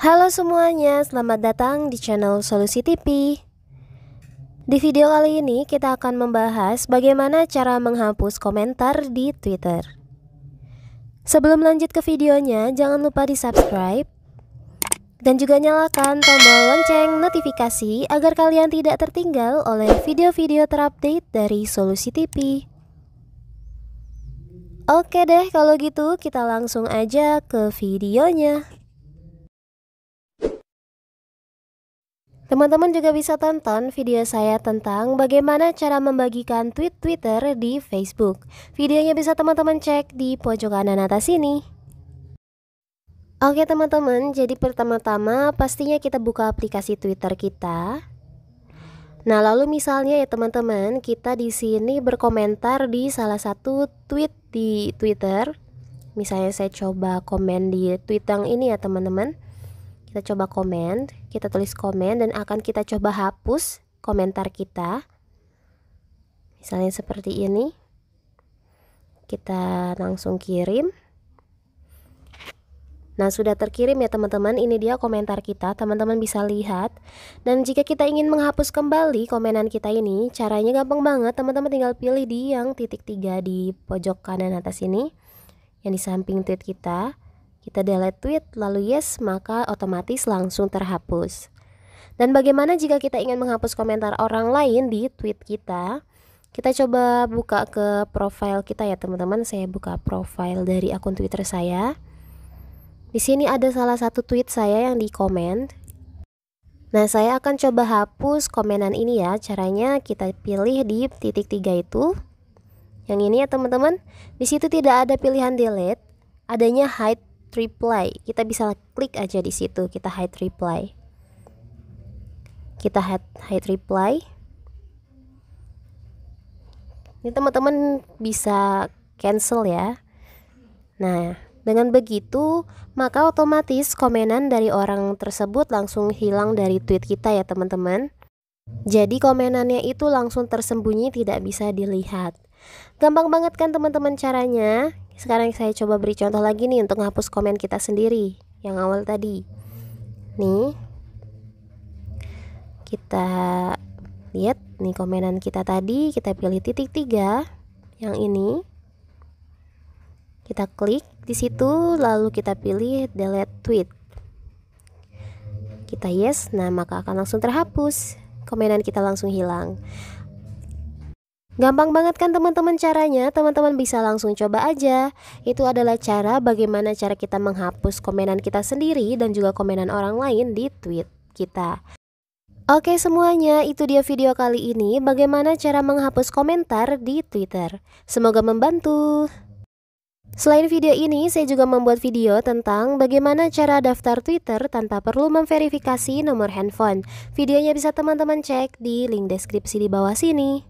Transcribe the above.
Halo semuanya, selamat datang di channel Solusi TV. Di video kali ini kita akan membahas bagaimana cara menghapus komentar di Twitter. Sebelum lanjut ke videonya, jangan lupa di subscribe dan juga nyalakan tombol lonceng notifikasi agar kalian tidak tertinggal oleh video-video terupdate dari Solusi TV. Oke deh, kalau gitu kita langsung aja ke videonya. Teman-teman juga bisa tonton video saya tentang bagaimana cara membagikan tweet Twitter di Facebook. Videonya bisa teman-teman cek di pojok kanan atas sini. Oke teman-teman, jadi pertama-tama pastinya kita buka aplikasi Twitter kita. Nah, lalu misalnya ya teman-teman, kita di sini berkomentar di salah satu tweet di Twitter. Misalnya saya coba komen di tweet yang ini ya teman-teman. Kita coba komen, kita tulis komen dan akan kita coba hapus komentar kita. Misalnya seperti ini. Kita langsung kirim. Nah, sudah terkirim ya teman-teman. Ini dia komentar kita. Teman-teman bisa lihat. Dan jika kita ingin menghapus kembali komenan kita ini, caranya gampang banget. Teman-teman tinggal pilih di yang titik tiga di pojok kanan atas ini, yang di samping tweet kita. Kita delete tweet, lalu yes, maka otomatis langsung terhapus. Dan bagaimana jika kita ingin menghapus komentar orang lain di tweet kita? Kita coba buka ke profile kita ya teman-teman. Saya buka profile dari akun Twitter saya. Di sini ada salah satu tweet saya yang di komen. Nah, saya akan coba hapus komenan ini ya. Caranya kita pilih di titik tiga itu. Yang ini ya teman-teman. Di situ tidak ada pilihan delete, adanya hide reply. Kita bisa klik aja di situ, kita hide reply. Kita hide, hide reply. Ini teman-teman bisa cancel ya. Nah, dengan begitu, maka otomatis komenan dari orang tersebut langsung hilang dari tweet kita ya teman-teman. Jadi komenannya itu langsung tersembunyi tidak bisa dilihat. Gampang banget kan teman-teman caranya? Sekarang saya coba beri contoh lagi nih untuk menghapus komen kita sendiri yang awal tadi. Nih. Kita lihat nih komenan kita tadi, kita pilih titik tiga yang ini. Kita klik di situ lalu kita pilih delete tweet. Kita yes, nah maka akan langsung terhapus. Komenan kita langsung hilang. Gampang banget kan teman-teman caranya, teman-teman bisa langsung coba aja. Itu adalah cara bagaimana cara kita menghapus komenan kita sendiri dan juga komenan orang lain di tweet kita. Oke semuanya, itu dia video kali ini bagaimana cara menghapus komentar di Twitter. Semoga membantu. Selain video ini, saya juga membuat video tentang bagaimana cara daftar Twitter tanpa perlu memverifikasi nomor handphone. Videonya bisa teman-teman cek di link deskripsi di bawah sini.